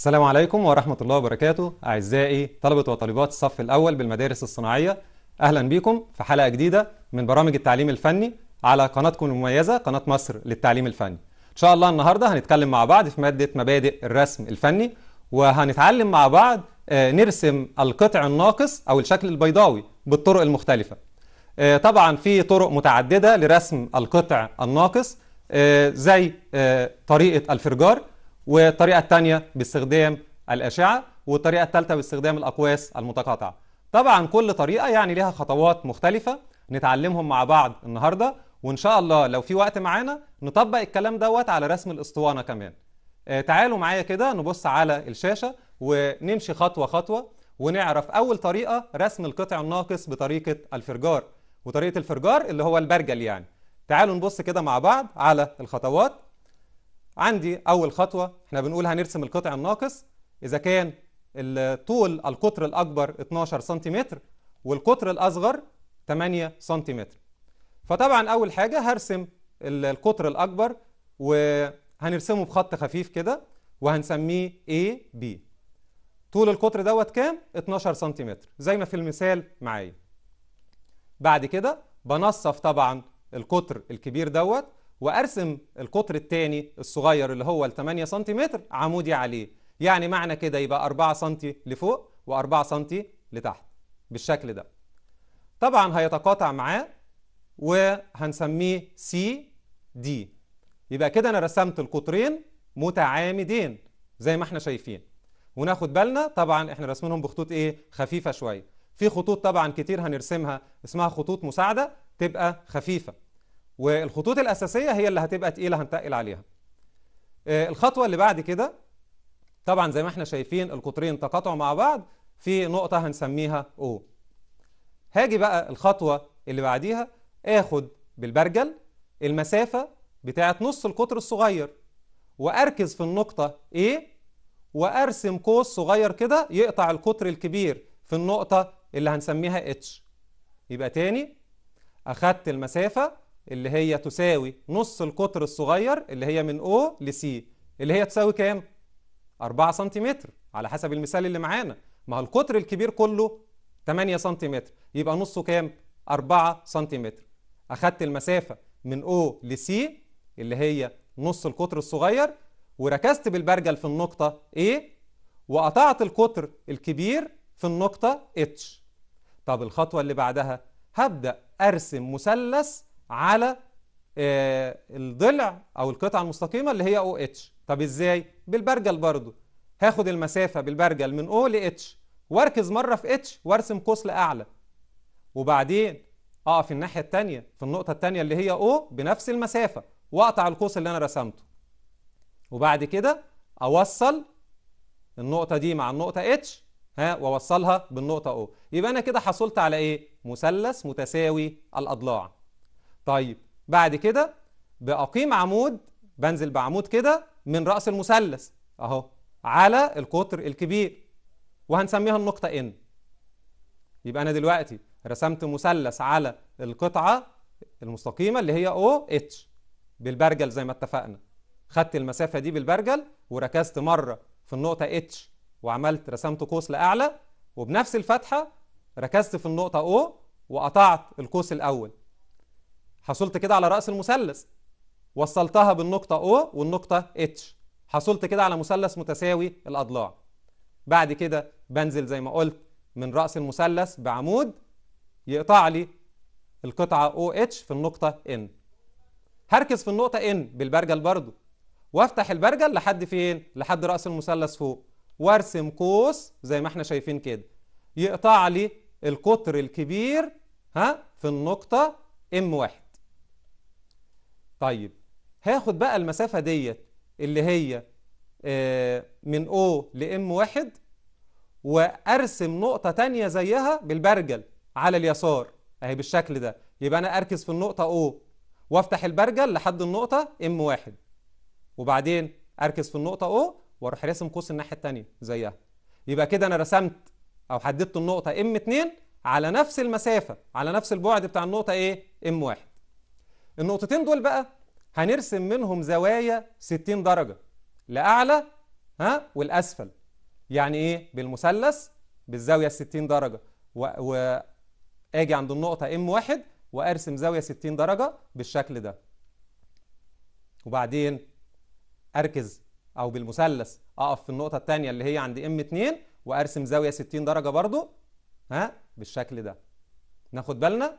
السلام عليكم ورحمة الله وبركاته أعزائي طلبة وطالبات الصف الأول بالمدارس الصناعية أهلا بكم في حلقة جديدة من برامج التعليم الفني على قناتكم المميزة قناة مصر للتعليم الفني إن شاء الله النهاردة هنتكلم مع بعض في مادة مبادئ الرسم الفني وهنتعلم مع بعض آه، نرسم القطع الناقص أو الشكل البيضاوي بالطرق المختلفة آه، طبعا في طرق متعددة لرسم القطع الناقص آه، زي طريقة الفرجار والطريقة الثانية باستخدام الأشعة والطريقة الثالثة باستخدام الأقواس المتقاطعة طبعا كل طريقة يعني لها خطوات مختلفة نتعلمهم مع بعض النهاردة وإن شاء الله لو في وقت معانا نطبق الكلام دوت على رسم الأسطوانة كمان آه، تعالوا معايا كده نبص على الشاشة ونمشي خطوة خطوة ونعرف أول طريقة رسم القطع الناقص بطريقة الفرجار وطريقة الفرجار اللي هو البرجل يعني تعالوا نبص كده مع بعض على الخطوات عندي أول خطوة احنا بنقول هنرسم القطع الناقص إذا كان طول القطر الأكبر 12 سنتيمتر والقطر الأصغر 8 سنتيمتر فطبعا أول حاجة هرسم القطر الأكبر وهنرسمه بخط خفيف كده وهنسميه AB طول القطر دوت كام؟ 12 سنتيمتر زي ما في المثال معايا بعد كده بنصف طبعا القطر الكبير دوت وارسم القطر الثاني الصغير اللي هو ال 8 سم عمودي عليه يعني معنى كده يبقى 4 سم لفوق و4 سم لتحت بالشكل ده طبعا هيتقاطع معاه وهنسميه سي دي يبقى كده انا رسمت القطرين متعامدين زي ما احنا شايفين وناخد بالنا طبعا احنا رسمينهم بخطوط ايه خفيفه شويه في خطوط طبعا كتير هنرسمها اسمها خطوط مساعده تبقى خفيفه والخطوط الأساسية هي اللي هتبقى تقيلة هنتقل عليها آه، الخطوة اللي بعد كده طبعا زي ما احنا شايفين القطرين تقاطعوا مع بعض في نقطة هنسميها O هاجي بقى الخطوة اللي بعديها اخد بالبرجل المسافة بتاعة نص القطر الصغير واركز في النقطة A وارسم قوس صغير كده يقطع القطر الكبير في النقطة اللي هنسميها H يبقى تاني اخدت المسافة اللي هي تساوي نص القطر الصغير اللي هي من O ل C اللي هي تساوي كام؟ 4 سنتيمتر على حسب المثال اللي معانا ما هو القطر الكبير كله 8 سنتيمتر يبقى نصه كام؟ 4 سنتيمتر أخدت المسافة من O ل C اللي هي نص القطر الصغير وركزت بالبرجل في النقطة A وقطعت القطر الكبير في النقطة H طب الخطوة اللي بعدها هبدأ أرسم مثلث على آه، الضلع او القطعه المستقيمه اللي هي او اتش طب ازاي بالبرجل برضو هاخد المسافه بالبرجل من او لاتش واركز مره في اتش وارسم قوس لاعلى وبعدين اقف الناحيه الثانيه في النقطه الثانيه اللي هي او بنفس المسافه واقطع القوس اللي انا رسمته وبعد كده اوصل النقطه دي مع النقطه اتش ها واوصلها بالنقطه او يبقى انا كده حصلت على ايه مثلث متساوي الاضلاع طيب بعد كده بأقيم عمود بنزل بعمود كده من رأس المثلث أهو على القطر الكبير وهنسميها النقطة N يبقى أنا دلوقتي رسمت مثلث على القطعة المستقيمة اللي هي O H بالبرجل زي ما اتفقنا خدت المسافة دي بالبرجل وركزت مرة في النقطة H وعملت رسمت قوس لأعلى وبنفس الفتحة ركزت في النقطة O وقطعت القوس الأول حصلت كده على رأس المثلث وصلتها بالنقطة O والنقطة H حصلت كده على مثلث متساوي الأضلاع بعد كده بنزل زي ما قلت من رأس المثلث بعمود يقطع لي القطعة OH في النقطة N هركز في النقطة N بالبرجل برضو وافتح البرجل لحد فين؟ لحد رأس المثلث فوق وارسم قوس زي ما احنا شايفين كده يقطع لي القطر الكبير ها في النقطة M1 طيب هاخد بقى المسافة ديت اللي هي آه، من O لام واحد وأرسم نقطة تانية زيها بالبرجل على اليسار أهي بالشكل ده يبقى أنا أركز في النقطة O وأفتح البرجل لحد النقطة ام واحد وبعدين أركز في النقطة O وأروح راسم قوس الناحية التانية زيها يبقى كده أنا رسمت أو حددت النقطة ام 2 على نفس المسافة على نفس البعد بتاع النقطة إيه ام واحد النقطتين دول بقى هنرسم منهم زوايا 60 درجة لأعلى ها والأسفل يعني إيه بالمثلث بالزاوية 60 درجة وأجي و... عند النقطة ام واحد وأرسم زاوية 60 درجة بالشكل ده وبعدين أركز أو بالمثلث أقف في النقطة الثانية اللي هي عند ام 2 وأرسم زاوية 60 درجة برضو ها بالشكل ده ناخد بالنا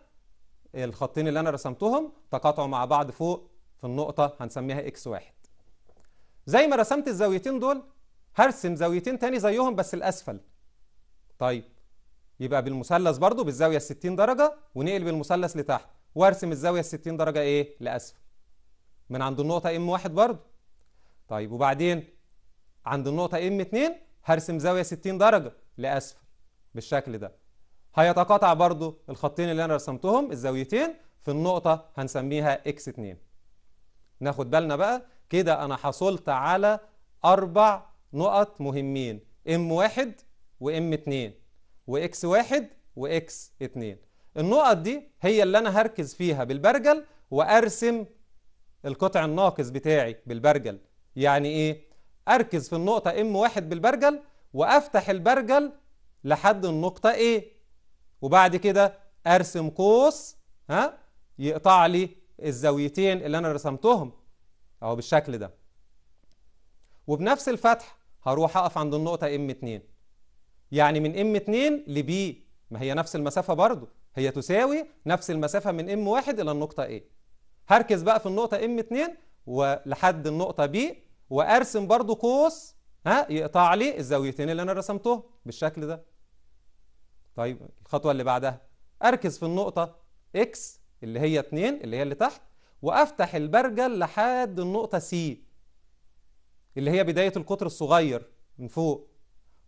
الخطين اللي انا رسمتهم تقاطعوا مع بعض فوق في النقطة هنسميها اكس واحد زي ما رسمت الزاويتين دول هرسم زاويتين تاني زيهم بس الاسفل طيب يبقى بالمثلث برضو بالزاوية 60 درجة ونقل بالمثلث لتحت وارسم الزاوية 60 درجة ايه لاسفل من عند النقطة ام واحد برضو طيب وبعدين عند النقطة ام اتنين هرسم زاوية 60 درجة لاسفل بالشكل ده هيتقاطع برضو الخطين اللي أنا رسمتهم الزاويتين في النقطة هنسميها x2 ناخد بالنا بقى كده أنا حصلت على أربع نقط مهمين M1 وM2 وX1 وX2 النقط دي هي اللي أنا هركز فيها بالبرجل وأرسم القطع الناقص بتاعي بالبرجل يعني إيه؟ أركز في النقطة M1 بالبرجل وأفتح البرجل لحد النقطة A إيه؟ وبعد كده ارسم قوس ها يقطع لي الزاويتين اللي انا رسمتهم اهو بالشكل ده وبنفس الفتح هروح اقف عند النقطه ام 2 يعني من ام 2 لبي ما هي نفس المسافه برضو هي تساوي نفس المسافه من ام 1 الى النقطه A هركز بقى في النقطه ام 2 ولحد النقطه B وارسم برضو قوس ها يقطع لي الزاويتين اللي انا رسمتهم بالشكل ده طيب الخطوة اللي بعدها أركز في النقطة X اللي هي 2 اللي هي اللي تحت وأفتح البرجل لحد النقطة C اللي هي بداية القطر الصغير من فوق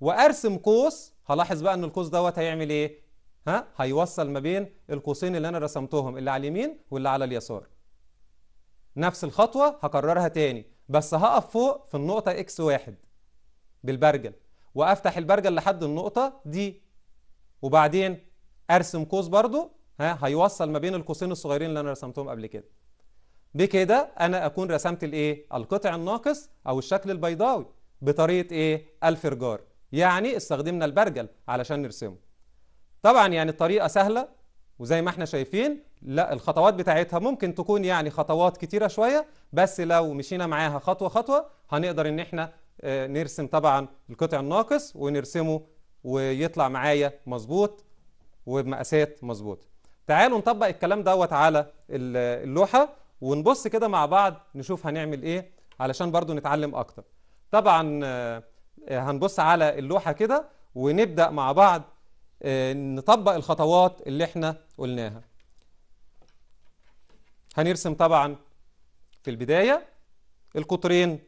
وأرسم قوس هلاحظ بقى إن القوس دوت هيعمل إيه؟ ها؟ هيوصل ما بين القوسين اللي أنا رسمتهم اللي على اليمين واللي على اليسار نفس الخطوة هكررها تاني بس هقف فوق في النقطة X1 بالبرجل وأفتح البرجل لحد النقطة دي وبعدين ارسم قوس برضو ها هيوصل ما بين القوسين الصغيرين اللي انا رسمتهم قبل كده بكده انا اكون رسمت الايه القطع الناقص او الشكل البيضاوي بطريقه ايه الفرجار يعني استخدمنا البرجل علشان نرسمه طبعا يعني الطريقه سهله وزي ما احنا شايفين لا الخطوات بتاعتها ممكن تكون يعني خطوات كتيره شويه بس لو مشينا معاها خطوه خطوه هنقدر ان احنا آه، نرسم طبعا القطع الناقص ونرسمه ويطلع معايا مظبوط وبمقاسات مظبوطه تعالوا نطبق الكلام دوت على اللوحه ونبص كده مع بعض نشوف هنعمل ايه علشان برضو نتعلم اكتر طبعا آه، هنبص على اللوحه كده ونبدا مع بعض آه، نطبق الخطوات اللي احنا قلناها هنرسم طبعا في البدايه القطرين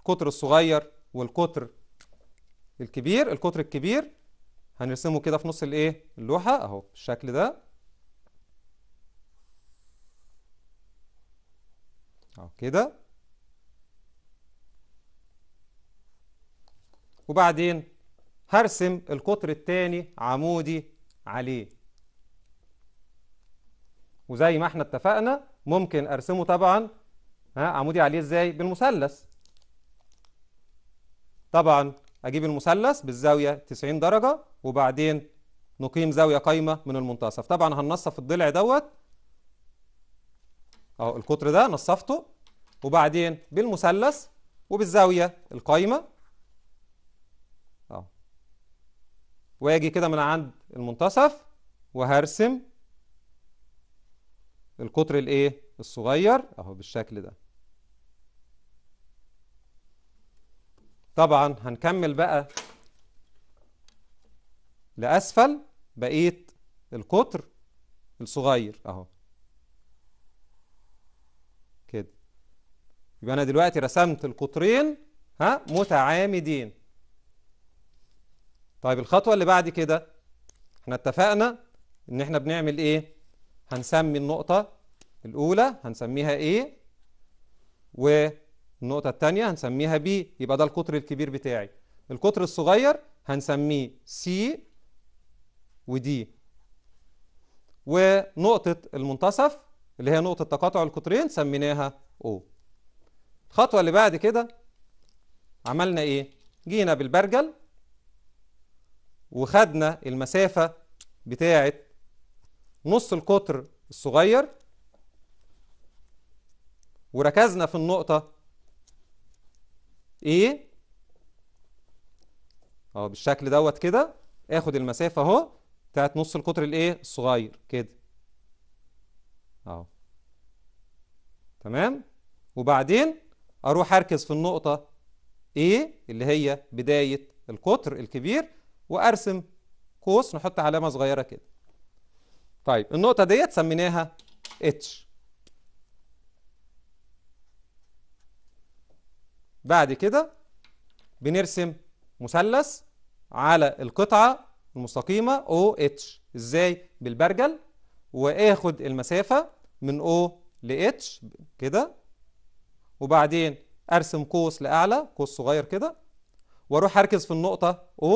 القطر الصغير والقطر الكبير القطر الكبير هنرسمه كده في نص الايه اللوحة اهو بالشكل ده اهو كده وبعدين هرسم القطر الثاني عمودي عليه وزي ما احنا اتفقنا ممكن ارسمه طبعا ها عمودي عليه ازاي بالمثلث طبعا أجيب المثلث بالزاوية 90 درجة وبعدين نقيم زاوية قايمة من المنتصف طبعا هننصف الضلع دوت أهو القطر ده نصفته وبعدين بالمثلث وبالزاوية القايمة وأجي كده من عند المنتصف وهرسم القطر الإيه الصغير أهو بالشكل ده طبعا هنكمل بقى لأسفل بقية القطر الصغير اهو كده يبقى أنا دلوقتي رسمت القطرين ها متعامدين طيب الخطوة اللي بعد كده احنا اتفقنا ان احنا بنعمل ايه هنسمي النقطة الأولى هنسميها ايه و النقطة التانية هنسميها بي يبقى ده القطر الكبير بتاعي القطر الصغير هنسميه C وD ونقطة المنتصف اللي هي نقطة تقاطع القطرين سميناها O الخطوة اللي بعد كده عملنا ايه جينا بالبرجل وخدنا المسافة بتاعة نص القطر الصغير وركزنا في النقطة ايه اه بالشكل دوت كده اخد المسافه اهو بتاعت نص القطر الايه الصغير كده اهو تمام وبعدين اروح اركز في النقطه ايه اللي هي بدايه القطر الكبير وارسم قوس نحط علامه صغيره كده طيب النقطه ديت سميناها اتش بعد كده بنرسم مثلث على القطعة المستقيمة OH ازاي بالبرجل واخد المسافة من O ل H كده وبعدين ارسم قوس لأعلى قوس صغير كده واروح اركز في النقطة O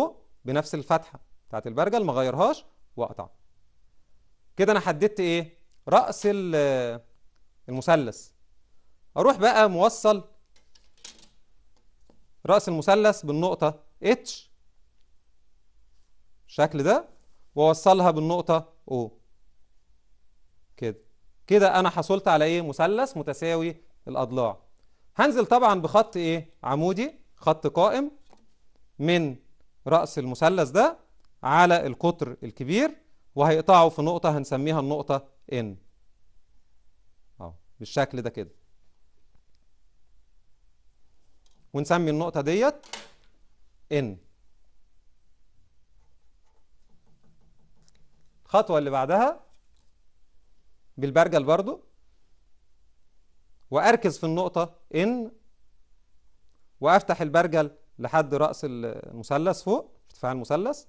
بنفس الفتحة بتاعت البرجل ما غيرهاش واقطع كده انا حددت ايه رأس المثلث اروح بقى موصل رأس المثلث بالنقطة اتش الشكل ده ووصلها بالنقطة O كده كده أنا حصلت على إيه مثلث متساوي الأضلاع هنزل طبعا بخط إيه عمودي خط قائم من رأس المثلث ده على القطر الكبير وهيقطعه في نقطة هنسميها النقطة N بالشكل ده كده ونسمي النقطة ديت N الخطوة اللي بعدها بالبرجل برضو وأركز في النقطة N وأفتح البرجل لحد رأس المثلث فوق ارتفاع المثلث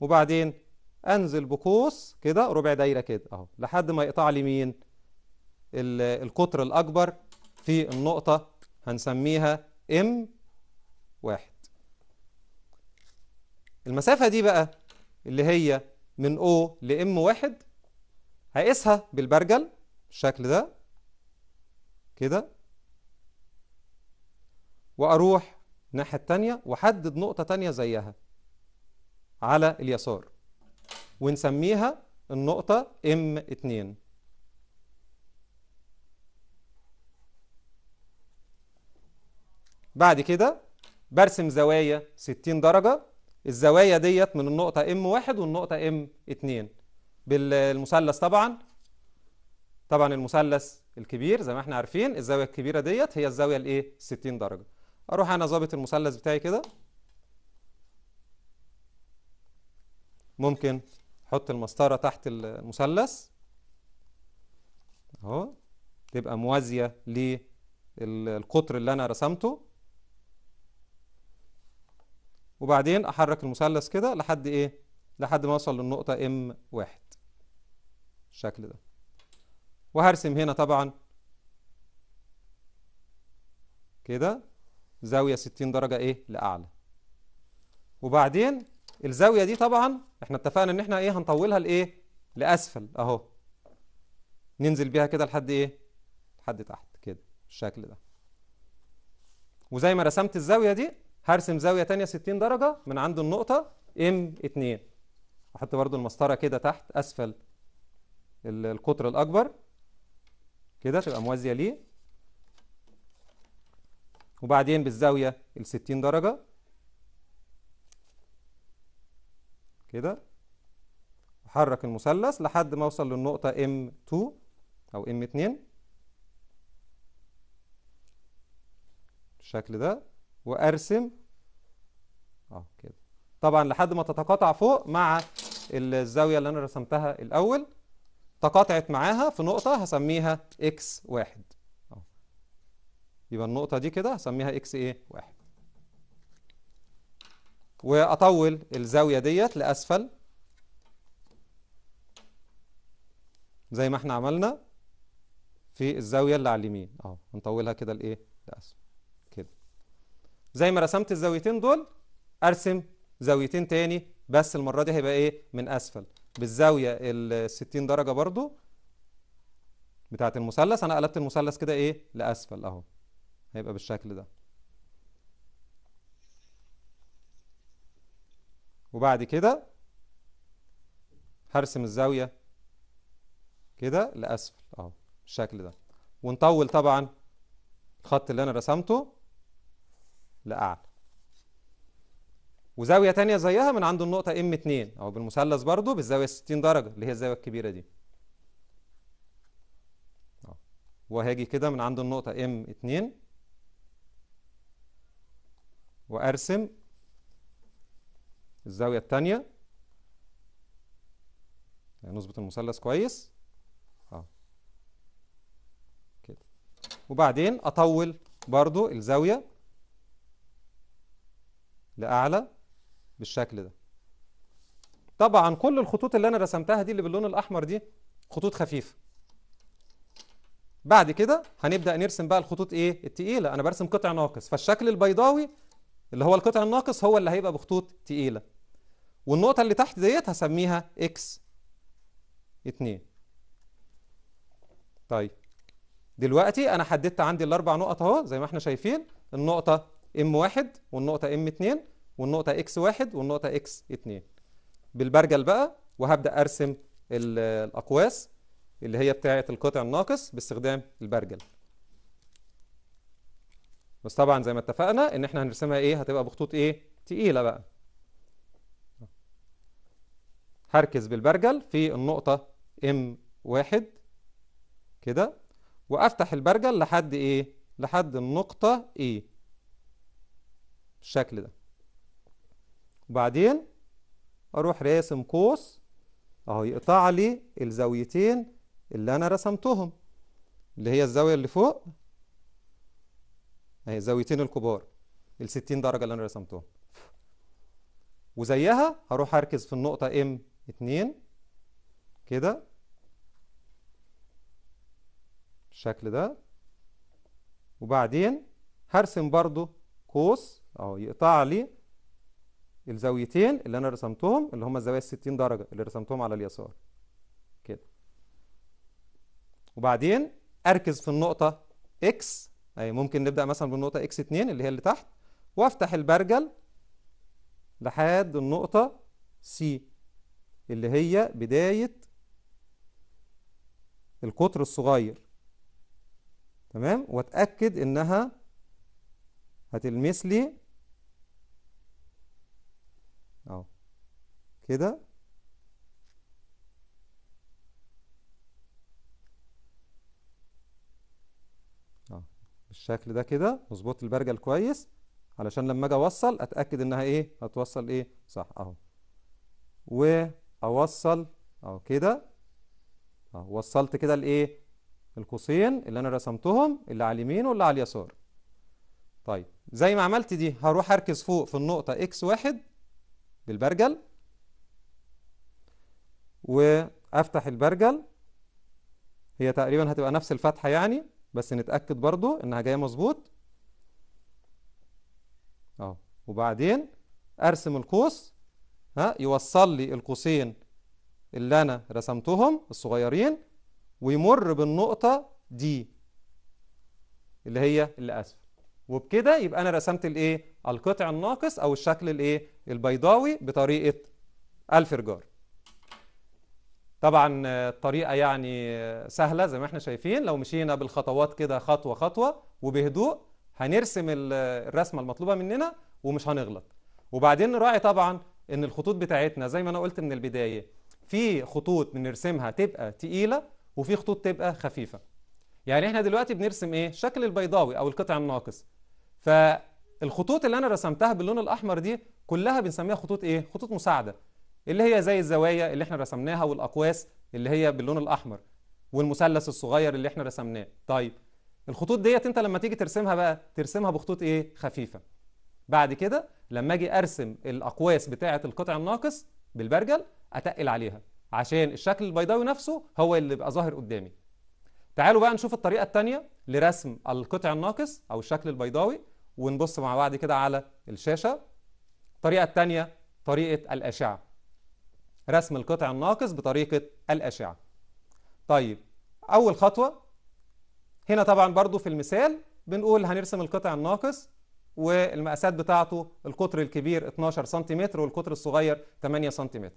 وبعدين أنزل بقوس كده ربع دايرة كده أهو لحد ما يقطع لي مين القطر الأكبر في النقطة هنسميها ام واحد المسافة دي بقى اللي هي من O لإم واحد هقيسها بالبرجل بالشكل ده كده وأروح الناحية التانية وأحدد نقطة تانية زيها على اليسار ونسميها النقطة M2 بعد كده برسم زوايا 60 درجة الزوايا ديت من النقطة M1 والنقطة M2 بالمثلث طبعا طبعا المثلث الكبير زي ما احنا عارفين الزاوية الكبيرة ديت هي الزاوية الايه 60 درجة اروح انا ظابط المثلث بتاعي كده ممكن احط المسطرة تحت المثلث اهو تبقى موازية للقطر اللي انا رسمته وبعدين احرك المثلث كده لحد ايه لحد ما اوصل للنقطه ام 1 الشكل ده وهرسم هنا طبعا كده زاويه 60 درجه ايه لاعلى وبعدين الزاويه دي طبعا احنا اتفقنا ان احنا ايه هنطولها لايه لاسفل اهو ننزل بيها كده لحد ايه لحد تحت كده بالشكل ده وزي ما رسمت الزاويه دي هرسم زاوية تانية 60 درجة من عند النقطة m 2 احط برضو المسطرة كده تحت اسفل القطر الاكبر كده تبقى موازية ليه وبعدين بالزاوية ال 60 درجة كده احرك المثلث لحد ما اوصل للنقطة M2 او M2 بالشكل ده وارسم اه كده طبعا لحد ما تتقاطع فوق مع الزاوية اللي انا رسمتها الاول تقاطعت معاها في نقطة هسميها اكس واحد آه. يبقى النقطة دي كده هسميها اكس ايه واحد واطول الزاوية ديت لاسفل زي ما احنا عملنا في الزاوية اللي على اليمين اهو هنطولها كده لايه لاسفل زي ما رسمت الزاويتين دول ارسم زاويتين تاني بس المرة دي هيبقى ايه من اسفل بالزاوية ال 60 درجة برضو بتاعة المثلث انا قلبت المثلث كده ايه لاسفل اهو هيبقى بالشكل ده وبعد كده هرسم الزاوية كده لاسفل اهو بالشكل ده ونطول طبعا الخط اللي انا رسمته لأعلى وزاوية تانية زيها من عند النقطة M2 أو بالمثلث برضو بالزاوية 60 درجة اللي هي الزاوية الكبيرة دي وهاجي كده من عند النقطة M2 وأرسم الزاوية التانية يعني نظبط المثلث كويس اه كده وبعدين أطول برضو الزاوية لأعلى بالشكل ده طبعا كل الخطوط اللي أنا رسمتها دي اللي باللون الأحمر دي خطوط خفيفة بعد كده هنبدأ نرسم بقى الخطوط إيه التقيلة أنا برسم قطع ناقص فالشكل البيضاوي اللي هو القطع الناقص هو اللي هيبقى بخطوط تقيلة والنقطة اللي تحت ديت هسميها إكس اتنين طيب دلوقتي أنا حددت عندي الأربع نقط أهو زي ما احنا شايفين النقطة ام 1 والنقطة ام 2 والنقطة اكس 1 والنقطة اكس 2 بالبرجل بقى وهبدأ ارسم الاقواس اللي هي بتاعة القطع الناقص باستخدام البرجل بس طبعا زي ما اتفقنا ان احنا هنرسمها ايه هتبقى بخطوط ايه تقيلة بقى هركز بالبرجل في النقطة ام واحد كده وافتح البرجل لحد ايه لحد النقطة ايه بالشكل ده وبعدين اروح راسم قوس اهو يقطع لي الزاويتين اللي انا رسمتهم اللي هي الزاويه اللي فوق اهي الزاويتين الكبار ال 60 درجه اللي انا رسمتهم وزيها هروح اركز في النقطه ام 2 كده بالشكل ده وبعدين هرسم برضو قوس اهو يقطع لي الزاويتين اللي انا رسمتهم اللي هم الزوايا ال 60 درجه اللي رسمتهم على اليسار كده وبعدين اركز في النقطه اكس اي ممكن نبدا مثلا بالنقطه اكس 2 اللي هي اللي تحت وافتح البرجل لحد النقطه سي اللي هي بدايه القطر الصغير تمام واتاكد انها هتلمس لي كده اه بالشكل ده كده مظبوط البرجل كويس علشان لما اجي اوصل اتاكد انها ايه هتوصل ايه صح اهو واوصل اهو كده اهو وصلت كده الايه القوسين اللي انا رسمتهم اللي على اليمين واللي على اليسار طيب زي ما عملت دي هروح اركز فوق في النقطه اكس واحد بالبرجل وافتح البرجل هي تقريبا هتبقى نفس الفتحة يعني بس نتأكد برضو انها جاية مظبوط اهو وبعدين ارسم القوس ها يوصل لي القوسين اللي انا رسمتهم الصغيرين ويمر بالنقطة دي اللي هي اللي اسفل وبكده يبقى انا رسمت الايه القطع الناقص او الشكل الايه البيضاوي بطريقة الفرجار طبعا الطريقه يعني سهله زي ما احنا شايفين لو مشينا بالخطوات كده خطوه خطوه وبهدوء هنرسم الرسمه المطلوبه مننا ومش هنغلط وبعدين نراعي طبعا ان الخطوط بتاعتنا زي ما انا قلت من البدايه في خطوط بنرسمها تبقى تقيله وفي خطوط تبقى خفيفه يعني احنا دلوقتي بنرسم ايه الشكل البيضاوي او القطع الناقص فالخطوط اللي انا رسمتها باللون الاحمر دي كلها بنسميها خطوط ايه خطوط مساعده اللي هي زي الزوايا اللي احنا رسمناها والأقواس اللي هي باللون الأحمر والمثلث الصغير اللي احنا رسمناه طيب الخطوط ديت انت لما تيجي ترسمها بقى ترسمها بخطوط ايه خفيفة بعد كده لما اجي ارسم الأقواس بتاعة القطع الناقص بالبرجل أتقل عليها عشان الشكل البيضاوي نفسه هو اللي بقى ظاهر قدامي تعالوا بقى نشوف الطريقة الثانية لرسم القطع الناقص أو الشكل البيضاوي ونبص مع بعض كده على الشاشة الطريقة الثانية طريقة الأشعة رسم القطع الناقص بطريقة الأشعة طيب أول خطوة هنا طبعا برضو في المثال بنقول هنرسم القطع الناقص والمقاسات بتاعته القطر الكبير 12 سنتيمتر والقطر الصغير 8 سنتيمتر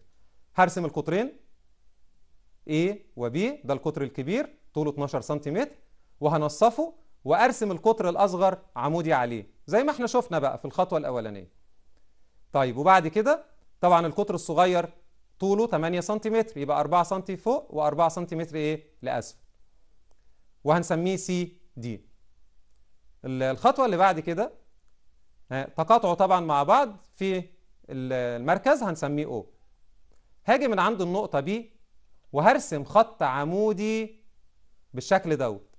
هرسم القطرين A B ده القطر الكبير طوله 12 سنتيمتر وهنصفه وأرسم القطر الأصغر عمودي عليه زي ما احنا شفنا بقى في الخطوة الأولانية طيب وبعد كده طبعا القطر الصغير طوله 8 سم يبقى 4 سم فوق و4 سم ايه لاسفل وهنسميه سي دي الخطوه اللي بعد كده تقاطعوا طبعا مع بعض في المركز هنسميه او هاجي من عند النقطه بي وهرسم خط عمودي بالشكل دوت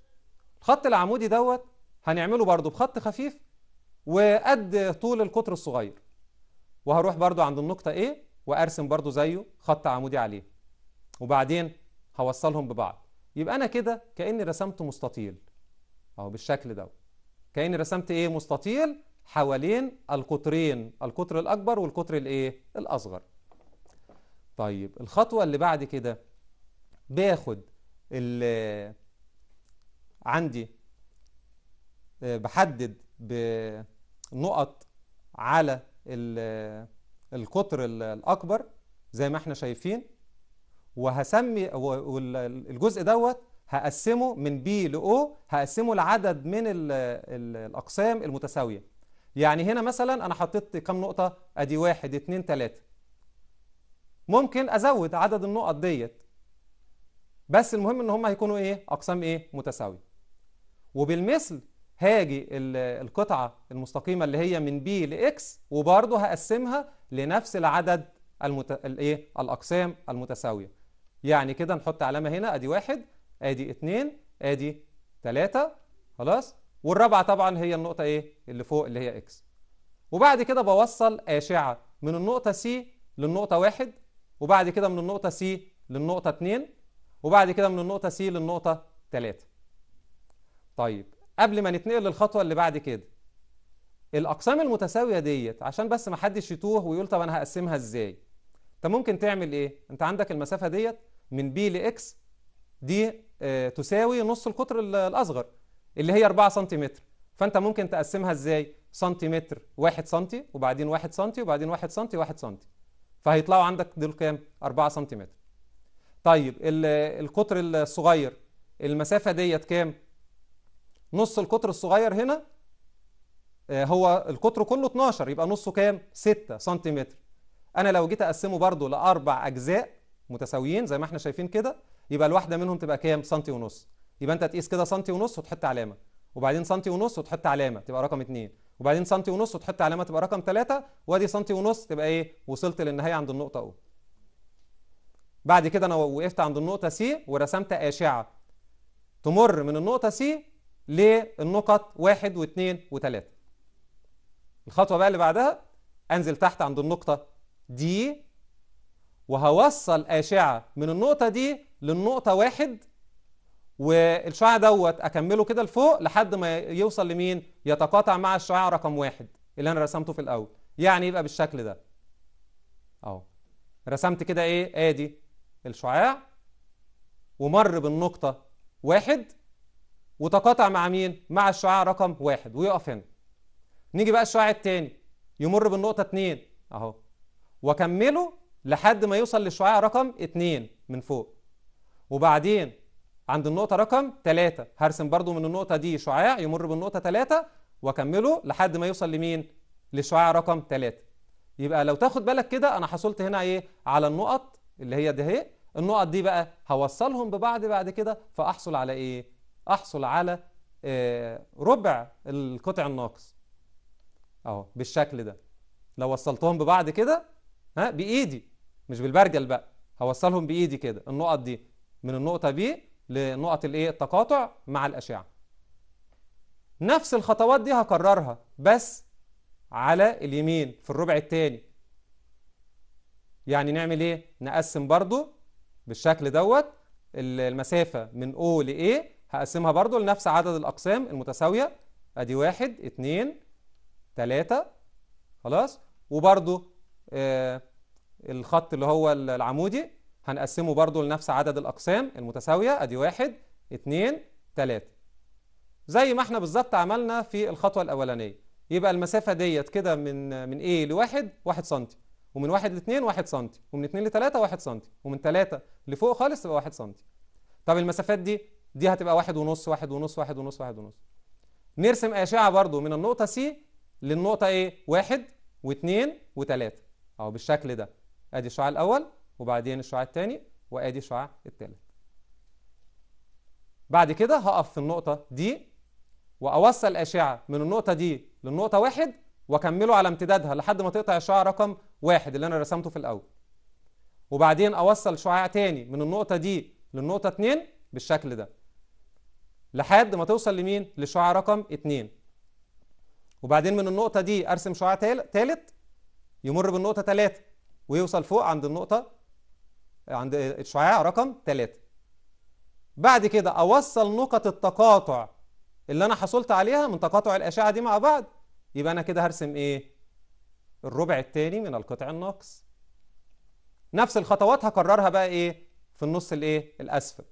الخط العمودي دوت هنعمله برضو بخط خفيف وقد طول القطر الصغير وهروح برضو عند النقطة A وارسم برضو زيه خط عمودي عليه وبعدين هوصلهم ببعض يبقى انا كده كاني رسمت مستطيل اهو بالشكل ده كاني رسمت ايه مستطيل حوالين القطرين القطر الاكبر والقطر الايه الاصغر طيب الخطوه اللي بعد كده باخد ال عندي آه، بحدد بنقط على ال القطر الأكبر زي ما احنا شايفين وهسمي والجزء دوت هقسمه من بي لأو هقسمه لعدد من الأقسام المتساوية يعني هنا مثلا أنا حطيت كم نقطة أدي واحد اتنين تلاتة ممكن أزود عدد النقط ديت بس المهم إن هم هيكونوا إيه أقسام إيه متساوية وبالمثل هاجي القطعة المستقيمة اللي هي من بي لإكس وبرضه هقسمها لنفس العدد المت... الايه الاقسام المتساويه يعني كده نحط علامه هنا ادي واحد ادي اثنين ادي ثلاثه خلاص والرابعه طبعا هي النقطه ايه اللي فوق اللي هي اكس وبعد كده بوصل اشعه من النقطه سي للنقطه واحد وبعد كده من النقطه سي للنقطه اثنين وبعد كده من النقطه سي للنقطه ثلاثه طيب قبل ما نتنقل للخطوه اللي بعد كده الاقسام المتساويه ديت عشان بس ما حدش يتوه ويقول طب انا هقسمها ازاي انت ممكن تعمل ايه انت عندك المسافه ديت من بي لاكس دي اه تساوي نص القطر الاصغر اللي هي 4 سنتيمتر فانت ممكن تقسمها ازاي سنتيمتر 1 سنتي وبعدين 1 سنتي وبعدين 1 سنتي 1 سنتي فهيطلعوا عندك دول كام 4 سنتيمتر طيب القطر الصغير المسافه ديت كام نص القطر الصغير هنا آه، هو القطر كله 12 يبقى نصه كام 6 سنتيمتر انا لو جيت اقسمه برضو لاربع اجزاء متساويين زي ما احنا شايفين كده يبقى الواحده منهم تبقى كام سنتي ونص يبقى انت تقيس كده سنتي ونص وتحط علامه وبعدين سنتي ونص وتحط علامه تبقى رقم 2 وبعدين سنتي ونص وتحط علامه تبقى رقم 3 وادي سنتي ونص تبقى ايه وصلت للنهايه عند النقطه او بعد كده انا وقفت عند النقطه سي ورسمت اشعه تمر من النقطه سي للنقط 1 و2 و3 الخطوة بقى اللي بعدها أنزل تحت عند النقطة دي وهوصل أشعة من النقطة دي للنقطة واحد والشعاع دوت أكمله كده لفوق لحد ما يوصل لمين يتقاطع مع الشعاع رقم واحد اللي أنا رسمته في الأول يعني يبقى بالشكل ده أهو رسمت كده إيه آدي الشعاع ومر بالنقطة واحد وتقاطع مع مين مع الشعاع رقم واحد ويقف هنا نيجي بقى الشعاع التاني يمر بالنقطة 2 أهو واكمله لحد ما يوصل للشعاع رقم 2 من فوق وبعدين عند النقطة رقم 3 هرسم برضو من النقطة دي شعاع يمر بالنقطة 3 واكمله لحد ما يوصل لمين للشعاع رقم 3 يبقى لو تاخد بالك كده انا حصلت هنا ايه على النقط اللي هي ده هي النقط دي بقى هوصلهم ببعض بعد كده فاحصل على ايه احصل على آه، ربع القطع الناقص اهو بالشكل ده لو وصلتهم ببعض كده ها بايدي مش بالبرجل بقى هوصلهم بايدي كده النقط دي من النقطه بي لنقط الايه التقاطع مع الاشعه نفس الخطوات دي هكررها بس على اليمين في الربع الثاني يعني نعمل ايه نقسم برضو بالشكل دوت المسافه من او ل A هقسمها برضو لنفس عدد الاقسام المتساويه ادي واحد اتنين 3 خلاص وبرده آه الخط اللي هو العمودي هنقسمه برده لنفس عدد الأقسام المتساوية أدي واحد اتنين تلاتة زي ما احنا بالظبط عملنا في الخطوة الأولانية يبقى المسافة ديت كده من من A لواحد واحد سنتي ومن واحد لاتنين واحد سنتي ومن اتنين لتلاتة واحد سنتي ومن تلاتة لفوق خالص تبقى واحد سنتي طب المسافات دي دي هتبقى واحد ونص واحد ونص واحد ونص واحد ونص نرسم أشعة برضو من النقطة سي للنقطة ايه؟ واحد واثنين وثلاثة اهو بالشكل ده ادي الشعاع الاول وبعدين الشعاع الثاني وادي الشعاع الثالث بعد كده هقف في النقطة دي واوصل اشعة من النقطة دي للنقطة واحد واكمله على امتدادها لحد ما تقطع الشعاع رقم واحد اللي انا رسمته في الاول وبعدين اوصل شعاع تاني من النقطة دي للنقطة اتنين بالشكل ده لحد ما توصل لمين؟ للشعاع رقم اتنين وبعدين من النقطة دي أرسم شعاع ثالث يمر بالنقطة ثلاثة ويوصل فوق عند النقطة عند الشعاع رقم ثلاثة بعد كده أوصل نقط التقاطع اللي أنا حصلت عليها من تقاطع الأشعة دي مع بعض يبقى أنا كده هرسم إيه؟ الربع الثاني من القطع الناقص نفس الخطوات هكررها بقى إيه؟ في النص الإيه؟ الأسفل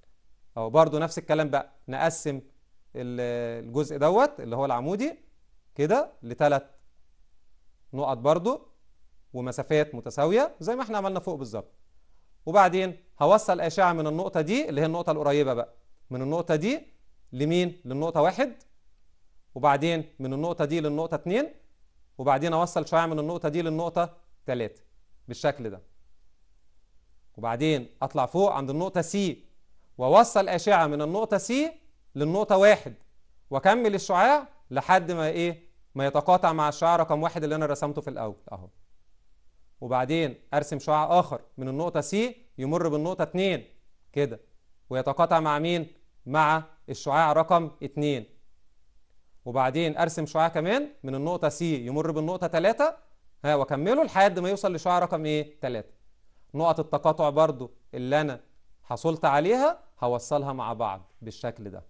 أو برضو نفس الكلام بقى نقسم الجزء دوت اللي هو العمودي كده لثلاث نقط برضو ومسافات متساوية زي ما احنا عملنا فوق بالظبط وبعدين هوصل أشعة من النقطة دي اللي هي النقطة القريبة بقى من النقطة دي لمين؟ للنقطة واحد وبعدين من النقطة دي للنقطة اتنين وبعدين أوصل شعاع من النقطة دي للنقطة تلاتة بالشكل ده وبعدين أطلع فوق عند النقطة سي وأوصل أشعة من النقطة سي للنقطة واحد وأكمل الشعاع لحد ما ايه ما يتقاطع مع الشعاع رقم واحد اللي انا رسمته في الاول اهو وبعدين ارسم شعاع اخر من النقطه سي يمر بالنقطه 2 كده ويتقاطع مع مين مع الشعاع رقم 2 وبعدين ارسم شعاع كمان من النقطه سي يمر بالنقطه 3 ها واكمله لحد ما يوصل لشعاع رقم ايه 3 نقط التقاطع برضو اللي انا حصلت عليها هوصلها مع بعض بالشكل ده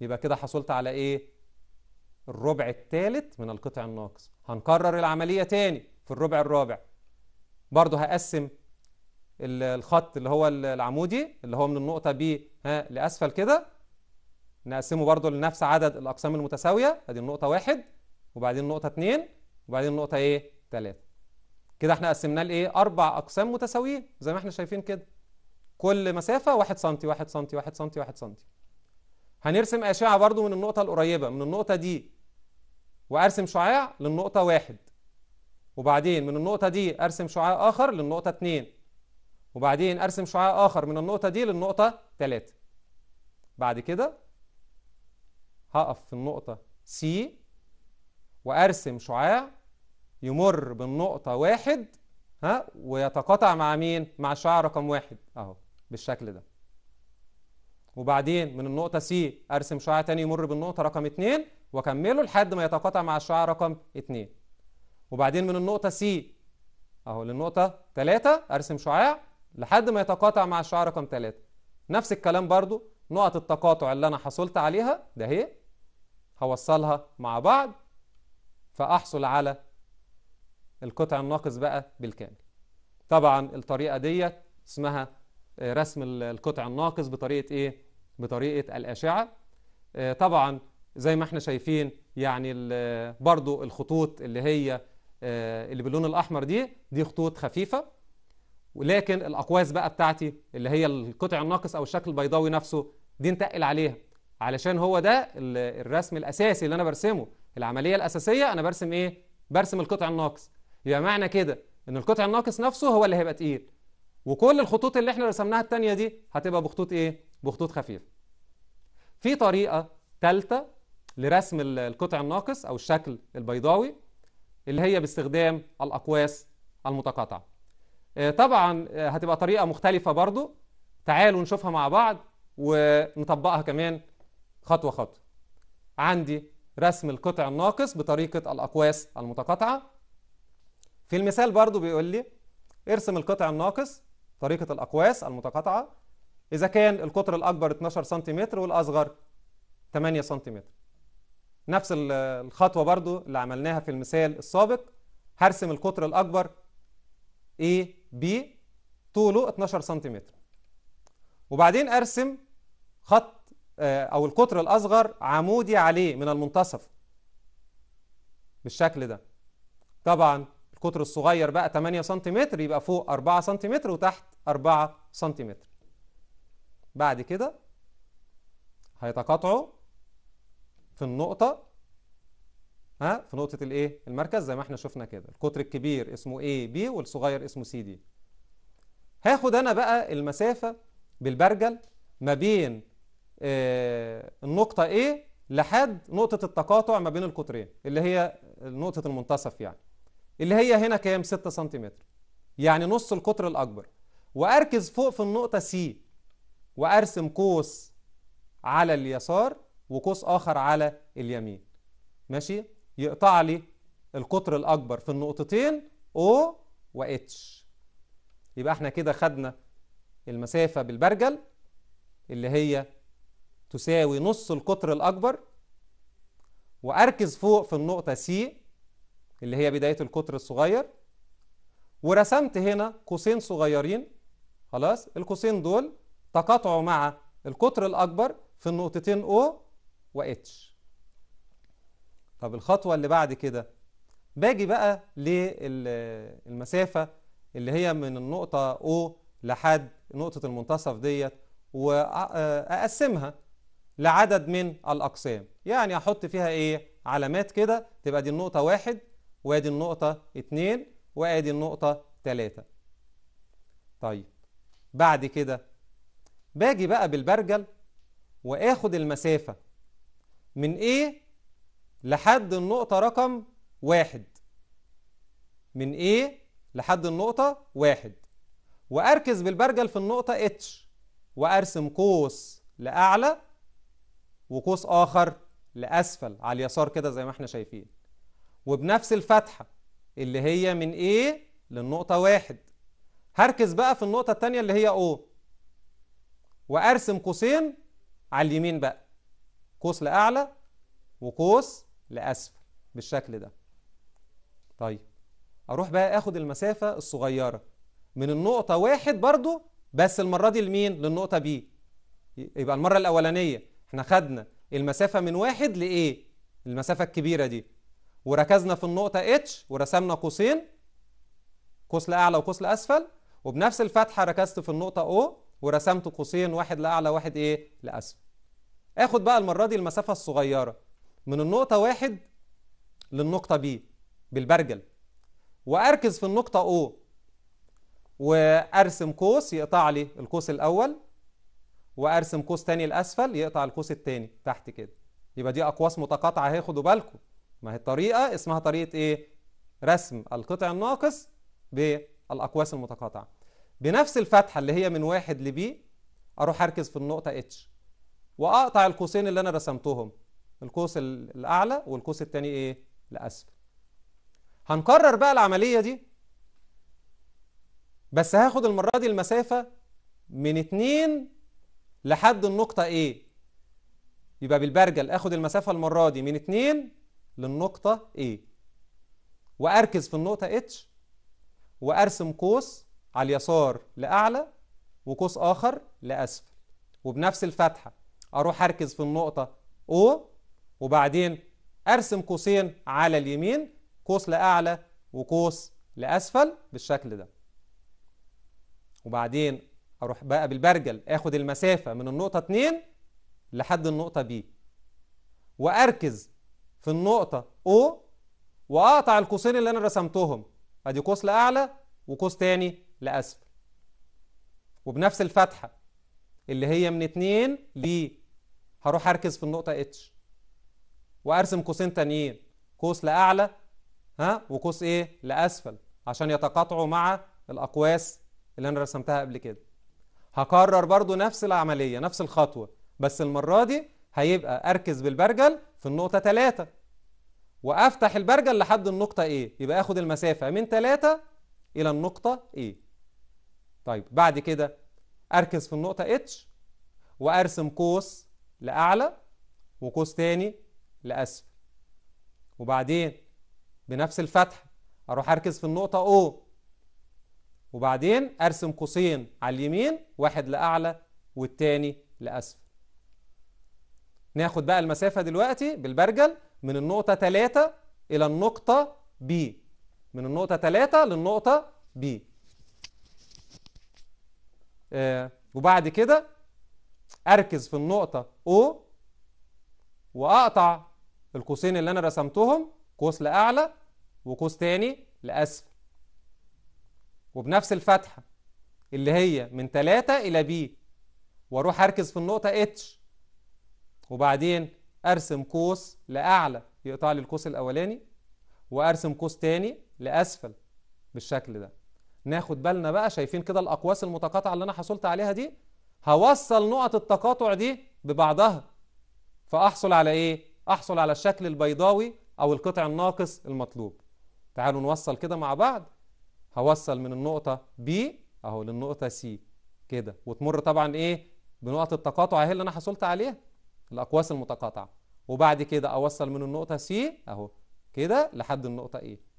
يبقى كده حصلت على ايه الربع الثالث من القطع الناقص هنكرر العملية تاني في الربع الرابع برضه هقسم الخط اللي هو العمودي اللي هو من النقطة B ها لأسفل كده نقسمه برضه لنفس عدد الأقسام المتساوية ادي النقطة واحد وبعدين النقطة اتنين وبعدين النقطة ايه تلاتة كده احنا قسمناه لايه أربع أقسام متساويين زي ما احنا شايفين كده كل مسافة واحد سنتي واحد سنتي واحد سنتي واحد سنتي هنرسم أشعة برضو من النقطة القريبة من النقطة دي وأرسم شعاع للنقطة واحد وبعدين من النقطة دي أرسم شعاع آخر للنقطة اتنين وبعدين أرسم شعاع آخر من النقطة دي للنقطة تلاتة بعد كده هقف في النقطة C وأرسم شعاع يمر بالنقطة واحد ها ويتقاطع مع مين؟ مع شعاع رقم واحد أهو بالشكل ده وبعدين من النقطة سي أرسم شعاع تاني يمر بالنقطة رقم 2 وأكمله لحد ما يتقاطع مع الشعاع رقم 2 وبعدين من النقطة سي أهو للنقطة 3 أرسم شعاع لحد ما يتقاطع مع الشعاع رقم 3 نفس الكلام برضو نقط التقاطع اللي أنا حصلت عليها ده هي هوصلها مع بعض فأحصل على القطع الناقص بقى بالكامل طبعا الطريقة ديت اسمها آه، رسم القطع الناقص بطريقة إيه؟ بطريقة الأشعة آه، طبعا زي ما احنا شايفين يعني برضو الخطوط اللي هي آه، اللي باللون الأحمر دي دي خطوط خفيفة ولكن الأقواس بقى بتاعتي اللي هي القطع الناقص أو الشكل البيضاوي نفسه دي نتقل عليها علشان هو ده الرسم الأساسي اللي أنا برسمه العملية الأساسية أنا برسم إيه؟ برسم القطع الناقص يبقى معنى كده إن القطع الناقص نفسه هو اللي هيبقى تقيل وكل الخطوط اللي احنا رسمناها التانية دي هتبقى بخطوط إيه؟ بخطوط خفيفه في طريقه ثالثه لرسم القطع الناقص او الشكل البيضاوي اللي هي باستخدام الاقواس المتقاطعه آه، طبعا آه، هتبقى طريقه مختلفه برضو تعالوا نشوفها مع بعض ونطبقها كمان خطوه خطوه عندي رسم القطع الناقص بطريقه الاقواس المتقاطعه في المثال برضو بيقول لي ارسم القطع الناقص طريقه الاقواس المتقاطعه إذا كان القطر الأكبر 12 سنتيمتر والأصغر 8 سنتيمتر نفس الخطوة برضو اللي عملناها في المثال السابق هرسم القطر الأكبر A B طوله 12 سنتيمتر وبعدين أرسم خط آه، أو القطر الأصغر عمودي عليه من المنتصف بالشكل ده طبعا القطر الصغير بقى 8 سنتيمتر يبقى فوق 4 سنتيمتر وتحت 4 سنتيمتر بعد كده هيتقاطعوا في النقطة ها في نقطة الايه المركز زي ما احنا شفنا كده القطر الكبير اسمه A B والصغير اسمه C D هاخد انا بقى المسافة بالبرجل ما بين آه النقطة A لحد نقطة التقاطع ما بين القطرين اللي هي نقطة المنتصف يعني اللي هي هنا كام 6 سنتيمتر يعني نص القطر الأكبر وأركز فوق في النقطة C وأرسم قوس على اليسار وقوس آخر على اليمين ماشي يقطع لي القطر الأكبر في النقطتين O و H يبقى احنا كده خدنا المسافة بالبرجل اللي هي تساوي نص القطر الأكبر وأركز فوق في النقطة C اللي هي بداية القطر الصغير ورسمت هنا قوسين صغيرين خلاص القوسين دول تقاطعه مع القطر الأكبر في النقطتين O و H طب الخطوة اللي بعد كده باجي بقى للمسافة اللي هي من النقطة O لحد نقطة المنتصف ديت وأقسمها لعدد من الأقسام يعني أحط فيها إيه علامات كده تبقى دي النقطة واحد وادي النقطة اتنين وادي النقطة تلاتة طيب بعد كده باجي بقى بالبرجل واخد المسافة من A إيه؟ لحد النقطة رقم واحد من A إيه؟ لحد النقطة واحد وأركز بالبرجل في النقطة H وأرسم قوس لأعلى وقوس آخر لأسفل على اليسار كده زي ما احنا شايفين وبنفس الفتحة اللي هي من A إيه؟ للنقطة واحد هركز بقى في النقطة التانية اللي هي O وأرسم قوسين على اليمين بقى قوس لأعلى وقوس لأسفل بالشكل ده طيب أروح بقى أخد المسافة الصغيرة من النقطة واحد برضو بس المرة دي لمين؟ للنقطة بي يبقى المرة الأولانية احنا خدنا المسافة من واحد لإيه؟ المسافة الكبيرة دي وركزنا في النقطة اتش ورسمنا قوسين قوس لأعلى وقوس لأسفل وبنفس الفتحة ركزت في النقطة او ورسمت قوسين واحد لاعلى واحد ايه لاسفل اخد بقى المره دي المسافه الصغيره من النقطه واحد للنقطه بي بالبرجل واركز في النقطه او وارسم قوس يقطع لي القوس الاول وارسم قوس تاني لاسفل يقطع القوس التاني تحت كده يبقى دي اقواس متقاطعه اهي خدوا بالكم ما هي الطريقه اسمها طريقه ايه رسم القطع الناقص بالاقواس المتقاطعه بنفس الفتحه اللي هي من واحد لبي اروح اركز في النقطه اتش واقطع القوسين اللي انا رسمتهم القوس الاعلى والقوس الثاني ايه لاسفل هنكرر بقى العمليه دي بس هاخد المره دي المسافه من 2 لحد النقطه ايه يبقى بالبرجل اخد المسافه المره دي من 2 للنقطه ايه واركز في النقطه اتش وارسم قوس على اليسار لأعلى وقوس آخر لأسفل وبنفس الفتحة أروح أركز في النقطة O وبعدين أرسم قوسين على اليمين قوس لأعلى وقوس لأسفل بالشكل ده وبعدين أروح بقى بالبرجل آخد المسافة من النقطة 2 لحد النقطة B وأركز في النقطة O وأقطع القوسين اللي أنا رسمتهم أدي قوس لأعلى وقوس تاني لأسفل وبنفس الفتحة اللي هي من اتنين ل هروح أركز في النقطة اتش وأرسم قوسين تانيين قوس لأعلى ها وقوس إيه لأسفل عشان يتقاطعوا مع الأقواس اللي أنا رسمتها قبل كده هكرر برضو نفس العملية نفس الخطوة بس المرة دي هيبقى أركز بالبرجل في النقطة تلاتة وأفتح البرجل لحد النقطة إيه يبقى أخد المسافة من تلاتة إلى النقطة إيه طيب بعد كده أركز في النقطة اتش وأرسم قوس لأعلى وقوس تاني لأسفل وبعدين بنفس الفتحة أروح أركز في النقطة O وبعدين أرسم قوسين على اليمين واحد لأعلى والتاني لأسفل ناخد بقى المسافة دلوقتي بالبرجل من النقطة 3 إلى النقطة B من النقطة 3 للنقطة B آه، وبعد كده اركز في النقطه O واقطع القوسين اللي انا رسمتهم قوس لاعلى وقوس تاني لاسفل وبنفس الفتحه اللي هي من 3 الى ب واروح اركز في النقطه اتش وبعدين ارسم قوس لاعلى يقطع لي القوس الاولاني وارسم قوس تاني لاسفل بالشكل ده ناخد بالنا بقى شايفين كده الأقواس المتقاطعة اللي أنا حصلت عليها دي هوصل نقط التقاطع دي ببعضها فأحصل على إيه؟ أحصل على الشكل البيضاوي أو القطع الناقص المطلوب تعالوا نوصل كده مع بعض هوصل من النقطة B أهو للنقطة C كده وتمر طبعا إيه؟ بنقط التقاطع أهي اللي أنا حصلت عليها الأقواس المتقاطعة وبعد كده أوصل من النقطة C أهو كده لحد النقطة إيه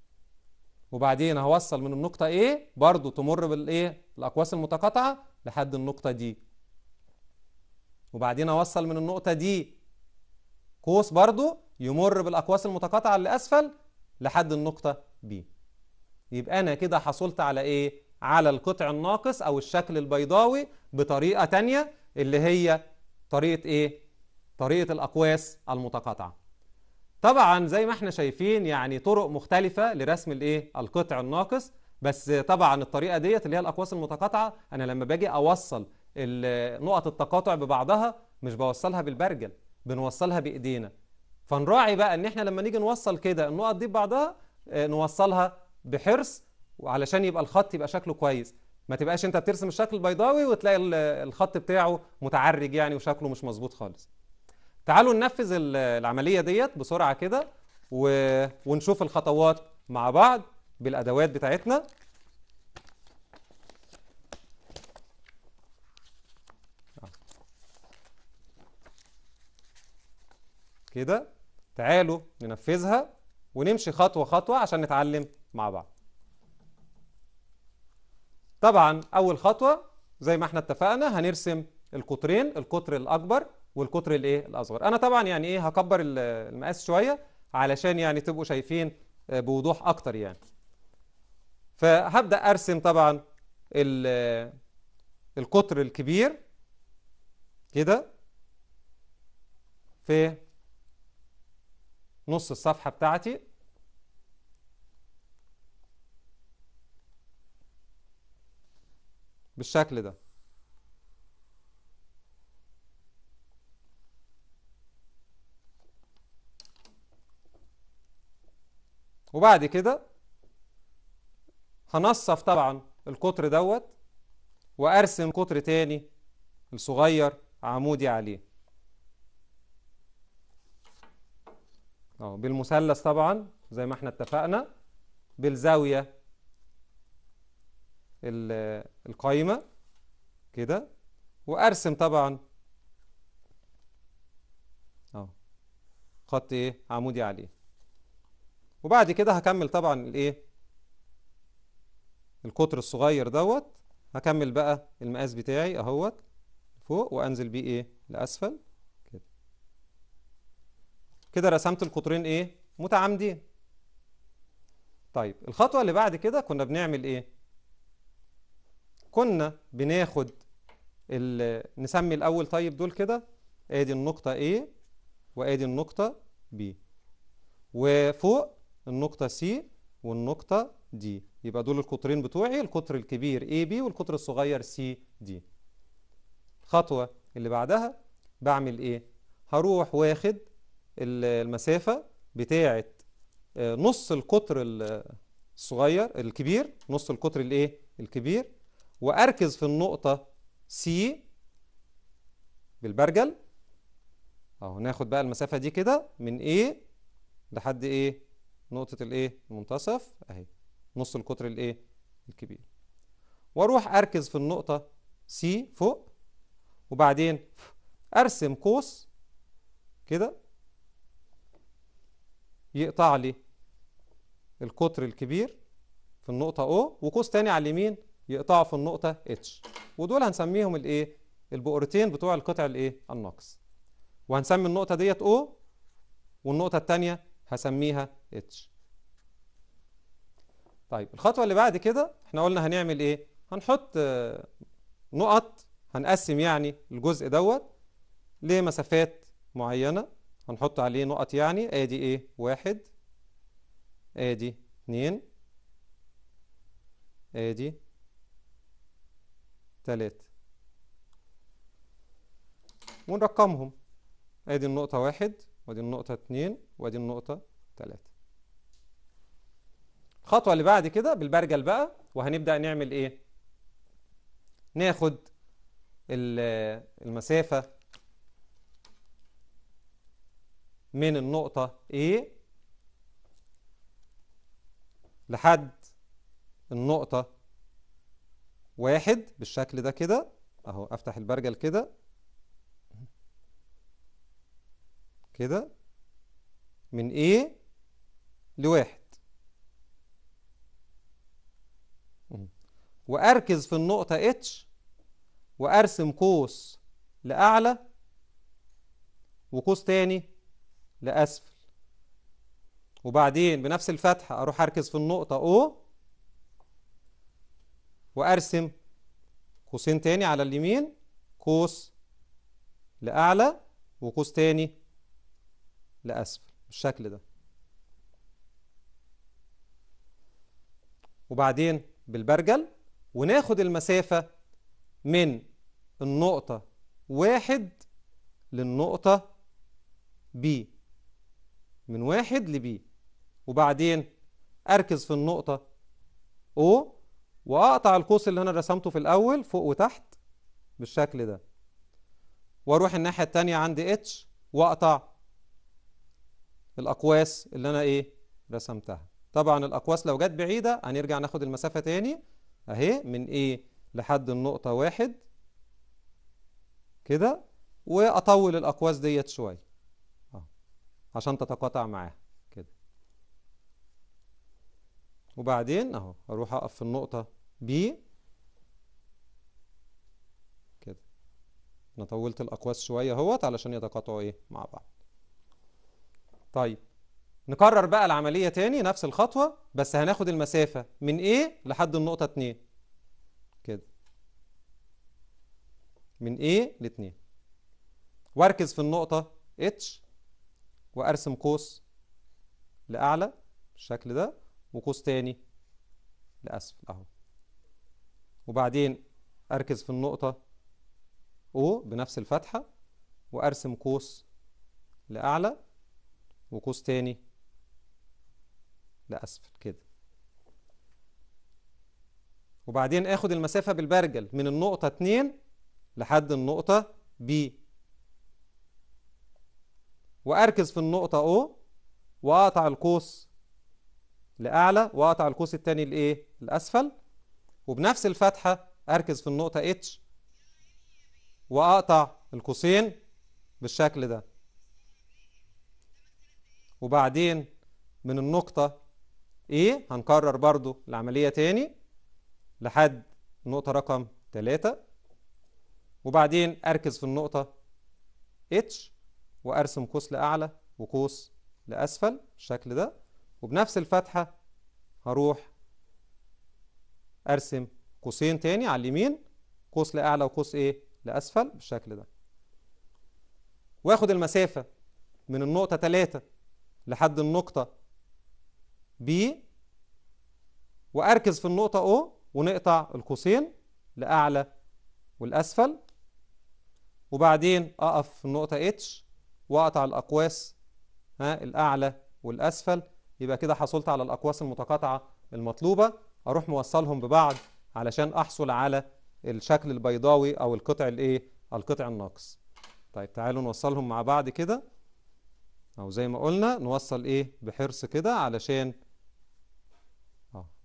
وبعدين هوصل من النقطة A برضو تمر بالإيه الأقواس المتقاطعة لحد النقطة دي وبعدين هوصل من النقطة دي قوس برضو يمر بالأقواس المتقاطعة اللي أسفل لحد النقطة B يبقى أنا كده حصلت على إيه؟ على القطع الناقص أو الشكل البيضاوي بطريقة تانية اللي هي طريقة إيه؟ طريقة الأقواس المتقاطعة طبعا زي ما احنا شايفين يعني طرق مختلفة لرسم الايه القطع الناقص بس طبعا الطريقة ديت اللي هي الأقواس المتقاطعة أنا لما باجي أوصل نقط التقاطع ببعضها مش بوصلها بالبرجل بنوصلها بإيدينا فنراعي بقى ان احنا لما نيجي نوصل كده النقط دي ببعضها آه، نوصلها بحرص وعلشان يبقى الخط يبقى شكله كويس ما تبقاش انت بترسم الشكل البيضاوي وتلاقي الخط بتاعه متعرج يعني وشكله مش مظبوط خالص تعالوا ننفذ العملية ديت بسرعة كده و... ونشوف الخطوات مع بعض بالأدوات بتاعتنا كده تعالوا ننفذها ونمشي خطوة خطوة عشان نتعلم مع بعض طبعا أول خطوة زي ما احنا اتفقنا هنرسم القطرين القطر الأكبر والقطر الايه الاصغر انا طبعا يعني ايه هكبر المقاس شويه علشان يعني تبقوا شايفين آه، بوضوح اكتر يعني فهبدا ارسم طبعا القطر آه، الكبير كده في نص الصفحه بتاعتي بالشكل ده وبعد كده هنصف طبعا القطر دوت وارسم قطر تاني الصغير عمودي عليه اهو بالمثلث طبعا زي ما احنا اتفقنا بالزاوية القايمة كده وارسم طبعا اهو خط ايه عمودي عليه وبعد كده هكمل طبعا الايه القطر الصغير دوت هكمل بقى المقاس بتاعي اهوت فوق وانزل بيه ايه لاسفل كده كده رسمت القطرين ايه متعامدين طيب الخطوه اللي بعد كده كنا بنعمل ايه كنا بناخد نسمي الاول طيب دول كده ادي النقطه A وادي النقطه B وفوق النقطة C والنقطة دي يبقى دول القطرين بتوعي القطر الكبير AB والقطر الصغير CD الخطوة اللي بعدها بعمل ايه هروح واخد المسافة بتاعة آه، نص القطر الصغير الكبير نص القطر الايه الكبير واركز في النقطة C بالبرجل اهو ناخد بقى المسافة دي كده من A لحد إيه؟ نقطة الايه المنتصف اهي نص القطر الايه الكبير واروح اركز في النقطة سي فوق وبعدين ارسم قوس كده يقطع لي القطر الكبير في النقطة او وقوس تاني على اليمين يقطعه في النقطة اتش ودول هنسميهم الايه البؤرتين بتوع القطع الايه الناقص وهنسمي النقطة ديت او والنقطة التانية هسميها اتش طيب الخطوة اللي بعد كده احنا قلنا هنعمل ايه هنحط آه، نقط هنقسم يعني الجزء دوت لمسافات معينة هنحط عليه نقط يعني ادي ايه واحد ادي اتنين ادي تلاتة ونرقمهم ادي النقطة واحد ودي النقطة 2 ودي النقطة 3 الخطوة اللي بعد كده بالبرجل بقى وهنبدأ نعمل ايه ناخد المسافة من النقطة A لحد النقطة واحد بالشكل ده كده اهو افتح البرجل كده كده من A لواحد وأركز في النقطة H وأرسم قوس لأعلى وقوس تاني لأسفل وبعدين بنفس الفتحة أروح أركز في النقطة O وأرسم قوسين تاني على اليمين قوس لأعلى وقوس تاني لأسفل بالشكل ده وبعدين بالبرجل وناخد المسافة من النقطة واحد للنقطة بي من واحد لبي وبعدين أركز في النقطة أو وأقطع القوس اللي أنا رسمته في الأول فوق وتحت بالشكل ده وأروح الناحية التانية عندي اتش وأقطع الأقواس اللي أنا إيه رسمتها طبعا الأقواس لو جت بعيدة هنرجع ناخد المسافة تاني أهي من إيه لحد النقطة واحد كده وأطول الأقواس ديت شوية آه. عشان تتقاطع معاها كده وبعدين أهو أروح أقف في النقطة بي انا طولت الاقواس شويه اهوت علشان يتقاطعوا ايه مع بعض طيب نكرر بقى العملية تاني نفس الخطوة بس هناخد المسافة من A لحد النقطة 2 كده من A ل 2 واركز في النقطة H وارسم قوس لأعلى بالشكل ده وقوس تاني لأسفل أهو وبعدين أركز في النقطة O بنفس الفتحة وأرسم قوس لأعلى وقوس تاني لأسفل كده وبعدين اخد المسافة بالبرجل من النقطة 2 لحد النقطة B وأركز في النقطة O وأقطع القوس لأعلى وأقطع القوس التاني لإيه؟ لأسفل وبنفس الفتحة أركز في النقطة H وأقطع القوسين بالشكل ده وبعدين من النقطة ايه هنكرر برضو العملية تاني لحد النقطة رقم تلاتة وبعدين أركز في النقطة اتش وأرسم قوس لأعلى وقوس لأسفل بالشكل ده وبنفس الفتحة هروح أرسم قوسين تاني على اليمين قوس لأعلى وقوس إيه لأسفل بالشكل ده واخد المسافة من النقطة 3 لحد النقطة B وأركز في النقطة O ونقطع القوسين لأعلى والأسفل وبعدين أقف في النقطة H وأقطع الأقواس ها الأعلى والأسفل يبقى كده حصلت على الأقواس المتقاطعة المطلوبة أروح موصلهم ببعض علشان أحصل على الشكل البيضاوي أو القطع الإيه القطع الناقص طيب تعالوا نوصلهم مع بعض كده أو زي ما قلنا نوصل إيه بحرص كده علشان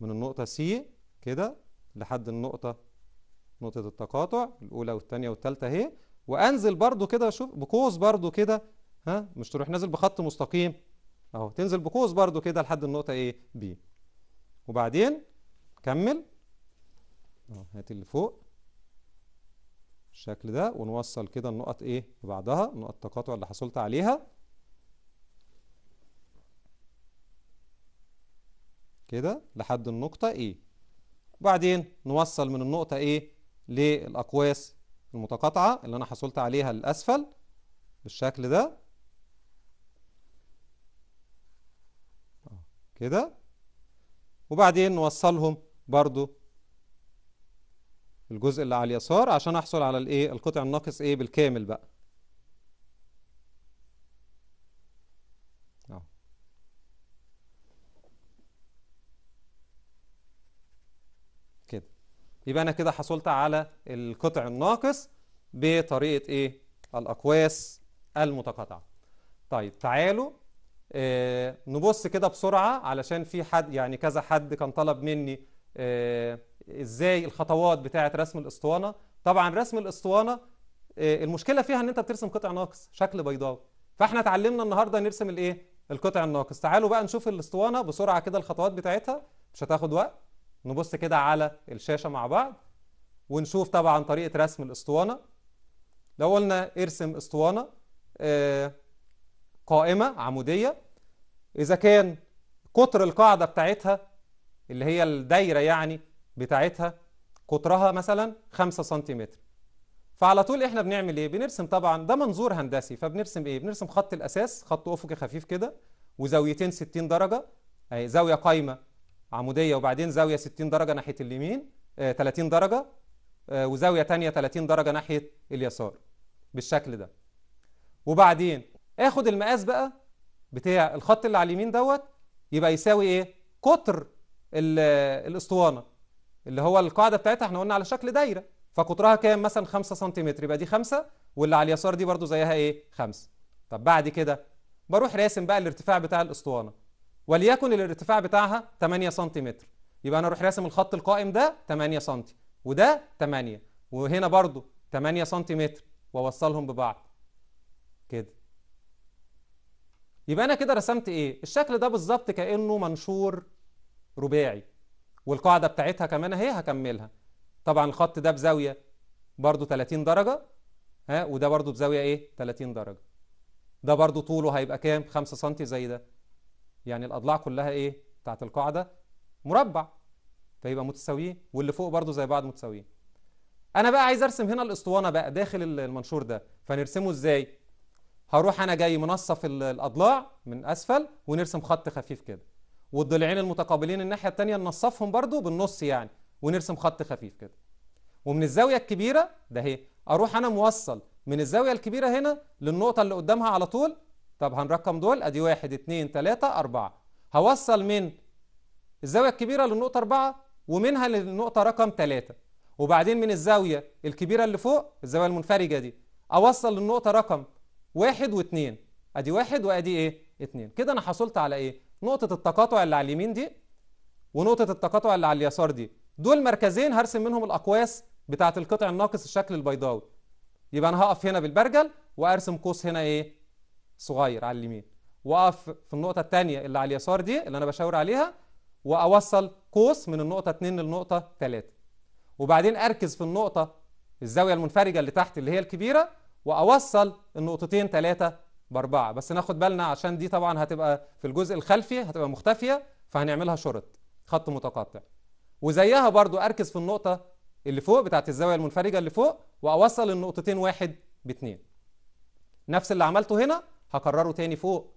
من النقطة سي كده لحد النقطة نقطة التقاطع الأولى والثانية والثالثة أهي وأنزل برضو كده شوف بقوس برضو كده ها مش تروح نازل بخط مستقيم أهو تنزل بقوس برضو كده لحد النقطة إيه بي وبعدين كمل أهو هات اللي فوق بالشكل ده ونوصل كده النقط ايه ببعضها نقط التقاطع اللي حصلت عليها كده لحد النقطة A e. وبعدين نوصل من النقطة A e للأقواس المتقاطعة اللي أنا حصلت عليها للأسفل بالشكل ده كده وبعدين نوصلهم برضو الجزء اللي على اليسار عشان أحصل على القطع الناقص A بالكامل بقى يبقى أنا كده حصلت على القطع الناقص بطريقة إيه؟ الأقواس المتقاطعة طيب تعالوا آه نبص كده بسرعة علشان في حد يعني كذا حد كان طلب مني آه إزاي الخطوات بتاعة رسم الأسطوانة طبعا رسم الأسطوانة آه المشكلة فيها إن أنت بترسم قطع ناقص شكل بيضاوي فإحنا اتعلمنا النهاردة نرسم الإيه؟ القطع الناقص تعالوا بقى نشوف الأسطوانة بسرعة كده الخطوات بتاعتها مش هتاخد وقت نبص كده على الشاشة مع بعض ونشوف طبعا طريقة رسم الاسطوانة لو قلنا ارسم اسطوانة آه، قائمة عمودية إذا كان قطر القاعدة بتاعتها اللي هي الدايرة يعني بتاعتها قطرها مثلا 5 سنتيمتر فعلى طول احنا بنعمل ايه بنرسم طبعا ده منظور هندسي فبنرسم ايه بنرسم خط الاساس خط افقي خفيف كده وزاويتين 60 درجه اي زاويه قايمه عموديه وبعدين زاويه 60 درجه ناحيه اليمين 30 آه، درجه آه، وزاويه ثانيه 30 درجه ناحيه اليسار بالشكل ده وبعدين اخد المقاس بقى بتاع الخط اللي على اليمين دوت يبقى يساوي ايه قطر الاسطوانه اللي هو القاعده بتاعتها احنا قلنا على شكل دايره فقطرها كام مثلا 5 سم يبقى دي 5 واللي على اليسار دي برضو زيها ايه 5 طب بعد كده بروح راسم بقى الارتفاع بتاع الاسطوانه وليكن الارتفاع بتاعها 8 سم يبقى انا اروح راسم الخط القائم ده 8 سم وده 8 وهنا برضو 8 سم واوصلهم ببعض كده يبقى انا كده رسمت ايه الشكل ده بالظبط كانه منشور رباعي والقاعده بتاعتها كمان اهي هكملها طبعا الخط ده بزاويه برضو 30 درجه ها وده برضو بزاويه ايه 30 درجه ده برضو طوله هيبقى كام 5 سم زي ده يعني الأضلاع كلها إيه بتاعت القاعدة مربع فيبقى متساويين واللي فوق برضو زي بعض متساويين أنا بقى عايز أرسم هنا الأسطوانة بقى داخل المنشور ده فنرسمه إزاي هروح أنا جاي منصف الأضلاع من أسفل ونرسم خط خفيف كده والضلعين المتقابلين الناحية التانية ننصفهم برضو بالنص يعني ونرسم خط خفيف كده ومن الزاوية الكبيرة ده هي إيه؟ أروح أنا موصل من الزاوية الكبيرة هنا للنقطة اللي قدامها على طول طب هنرقم دول ادي واحد اتنين تلاتة اربعة هوصل من الزاوية الكبيرة للنقطة اربعة ومنها للنقطة رقم تلاتة وبعدين من الزاوية الكبيرة اللي فوق الزاوية المنفرجة دي اوصل للنقطة رقم واحد واتنين ادي واحد وادي ايه اتنين كده انا حصلت على ايه نقطة التقاطع اللي على اليمين دي ونقطة التقاطع اللي على اليسار دي دول مركزين هرسم منهم الأقواس بتاعة القطع الناقص الشكل البيضاوي يبقى أنا هقف هنا بالبرجل وأرسم قوس هنا إيه صغير على اليمين واقف في النقطه الثانيه اللي على اليسار دي اللي انا بشاور عليها واوصل قوس من النقطه 2 للنقطه 3 وبعدين اركز في النقطه الزاويه المنفرجه اللي تحت اللي هي الكبيره واوصل النقطتين 3 باربعه بس ناخد بالنا عشان دي طبعا هتبقى في الجزء الخلفي هتبقى مختفيه فهنعملها شرط خط متقطع وزيها برضو اركز في النقطه اللي فوق بتاعت الزاويه المنفرجه اللي فوق واوصل النقطتين واحد باتنين نفس اللي عملته هنا هكرره تاني فوق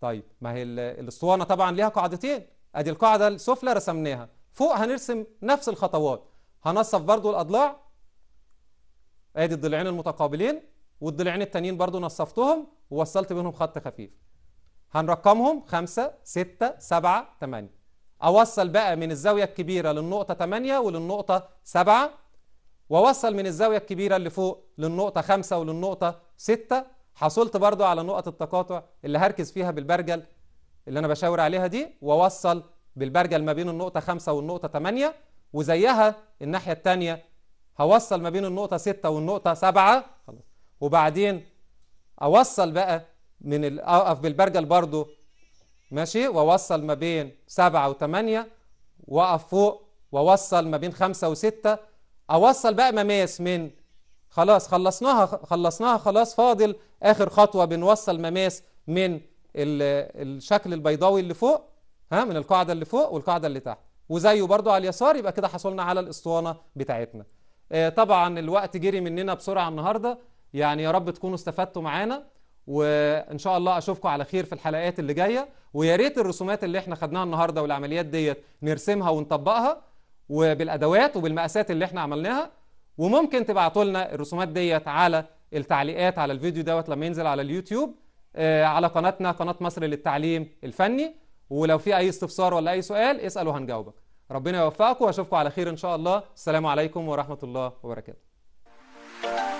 طيب ما هي الاسطوانه طبعا ليها قاعدتين ادي القاعده السفلى رسمناها فوق هنرسم نفس الخطوات هنصف برضو الاضلاع ادي الضلعين المتقابلين والضلعين التانيين برضو نصفتهم ووصلت بينهم خط خفيف هنرقمهم خمسة ستة سبعة تمانية اوصل بقى من الزاويه الكبيره للنقطه تمانية وللنقطه سبعة واوصل من الزاويه الكبيره اللي فوق للنقطه خمسة وللنقطه ستة حصلت برضو على نقط التقاطع اللي هركز فيها بالبرجل اللي أنا بشاور عليها دي وأوصل بالبرجل ما بين النقطة 5 والنقطة 8 وزيها الناحية الثانية هوصل ما بين النقطة 6 والنقطة 7 وبعدين أوصل بقى من أقف بالبرجل برضو ماشي وأوصل ما بين 7 و8 وأقف فوق وأوصل ما بين 5 و6 أوصل بقى مماس من خلاص خلصناها خلصناها خلاص فاضل اخر خطوه بنوصل مماس من الشكل البيضاوي اللي فوق ها من القاعده اللي فوق والقاعده اللي تحت وزيه برضو على اليسار يبقى كده حصلنا على الاسطوانه بتاعتنا آه، طبعا الوقت جري مننا بسرعه النهارده يعني يا رب تكونوا استفدتوا معانا وان شاء الله اشوفكم على خير في الحلقات اللي جايه ويا ريت الرسومات اللي احنا خدناها النهارده والعمليات ديت نرسمها ونطبقها وبالادوات وبالمقاسات اللي احنا عملناها وممكن تبعتوا لنا الرسومات ديت على التعليقات على الفيديو دوت لما ينزل على اليوتيوب آه، على قناتنا قناة مصر للتعليم الفني ولو في أي استفسار ولا أي سؤال اساله هنجاوبك ربنا يوفقكم وأشوفكم على خير إن شاء الله السلام عليكم ورحمة الله وبركاته